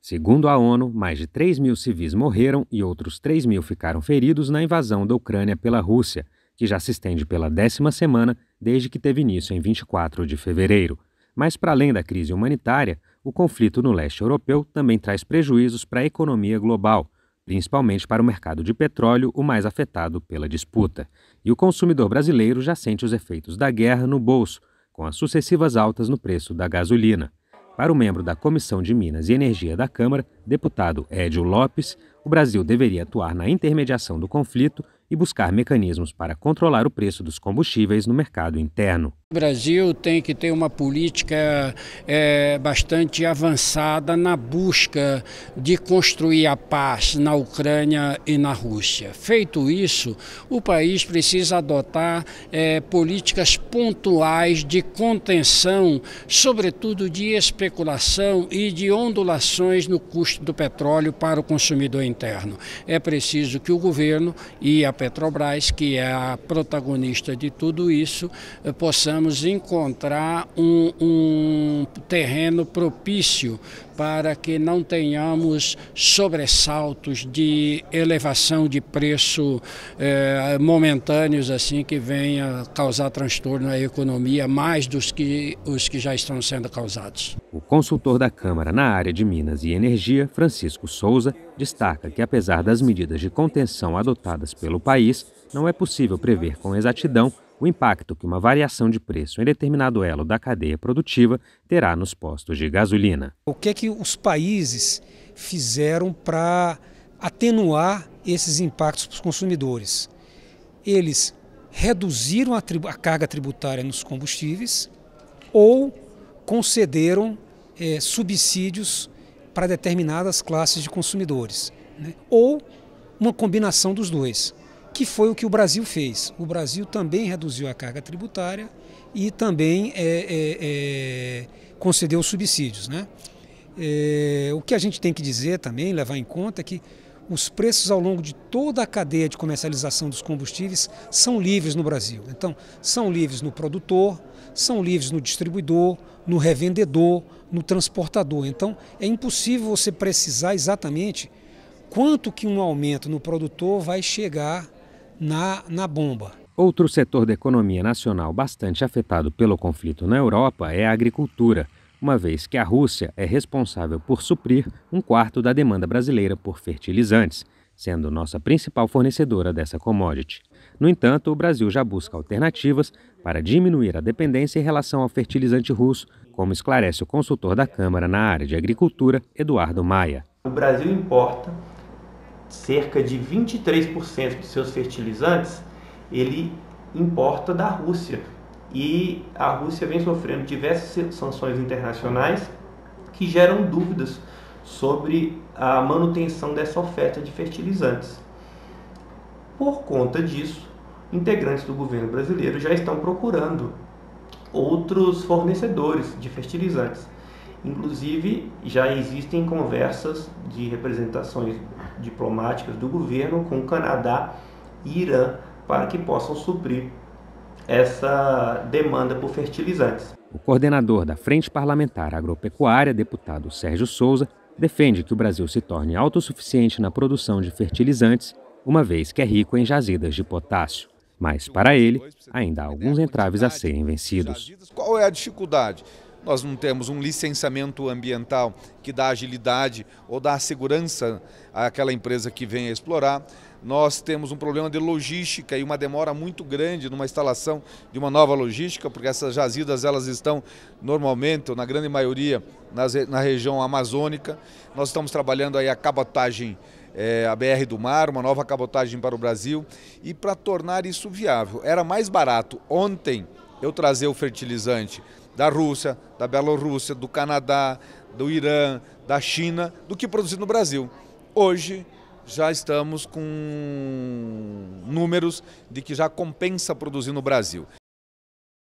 Segundo a ONU, mais de 3 mil civis morreram e outros 3 mil ficaram feridos na invasão da Ucrânia pela Rússia, que já se estende pela décima semana desde que teve início em 24 de fevereiro. Mas, para além da crise humanitária, o conflito no leste europeu também traz prejuízos para a economia global, principalmente para o mercado de petróleo, o mais afetado pela disputa. E o consumidor brasileiro já sente os efeitos da guerra no bolso, com as sucessivas altas no preço da gasolina. Para o membro da Comissão de Minas e Energia da Câmara, deputado Édio Lopes, o Brasil deveria atuar na intermediação do conflito e buscar mecanismos para controlar o preço dos combustíveis no mercado interno. O Brasil tem que ter uma política é, bastante avançada na busca de construir a paz na Ucrânia e na Rússia. Feito isso, o país precisa adotar é, políticas pontuais de contenção, sobretudo de especulação e de ondulações no custo custo do petróleo para o consumidor interno. É preciso que o governo e a Petrobras, que é a protagonista de tudo isso, eh, possamos encontrar um, um terreno propício para que não tenhamos sobressaltos de elevação de preço eh, momentâneos assim que venha causar transtorno à economia mais dos que os que já estão sendo causados. O consultor da Câmara na área de Minas e Energia Francisco Souza, destaca que, apesar das medidas de contenção adotadas pelo país, não é possível prever com exatidão o impacto que uma variação de preço em determinado elo da cadeia produtiva terá nos postos de gasolina. O que é que os países fizeram para atenuar esses impactos para os consumidores? Eles reduziram a, a carga tributária nos combustíveis ou concederam é, subsídios para determinadas classes de consumidores, né? ou uma combinação dos dois, que foi o que o Brasil fez. O Brasil também reduziu a carga tributária e também é, é, é concedeu subsídios. Né? É, o que a gente tem que dizer também, levar em conta, é que os preços ao longo de toda a cadeia de comercialização dos combustíveis são livres no Brasil. Então, são livres no produtor, são livres no distribuidor, no revendedor, no transportador. Então, é impossível você precisar exatamente quanto que um aumento no produtor vai chegar na, na bomba. Outro setor da economia nacional bastante afetado pelo conflito na Europa é a agricultura uma vez que a Rússia é responsável por suprir um quarto da demanda brasileira por fertilizantes, sendo nossa principal fornecedora dessa commodity. No entanto, o Brasil já busca alternativas para diminuir a dependência em relação ao fertilizante russo, como esclarece o consultor da Câmara na área de agricultura, Eduardo Maia. O Brasil importa cerca de 23% dos seus fertilizantes, ele importa da Rússia, e a Rússia vem sofrendo diversas sanções internacionais que geram dúvidas sobre a manutenção dessa oferta de fertilizantes. Por conta disso, integrantes do governo brasileiro já estão procurando outros fornecedores de fertilizantes. Inclusive, já existem conversas de representações diplomáticas do governo com Canadá e Irã para que possam suprir essa demanda por fertilizantes. O coordenador da Frente Parlamentar Agropecuária, deputado Sérgio Souza, defende que o Brasil se torne autossuficiente na produção de fertilizantes, uma vez que é rico em jazidas de potássio. Mas, para ele, ainda há alguns entraves a serem vencidos. Qual é a dificuldade? Nós não temos um licenciamento ambiental que dá agilidade ou dá segurança àquela empresa que vem a explorar nós temos um problema de logística e uma demora muito grande numa instalação de uma nova logística, porque essas jazidas elas estão normalmente, ou na grande maioria, nas, na região amazônica. Nós estamos trabalhando aí a cabotagem é, a BR do Mar, uma nova cabotagem para o Brasil, e para tornar isso viável. Era mais barato ontem eu trazer o fertilizante da Rússia, da Bielorrússia, do Canadá, do Irã, da China, do que produzido no Brasil. Hoje, já estamos com números de que já compensa produzir no Brasil.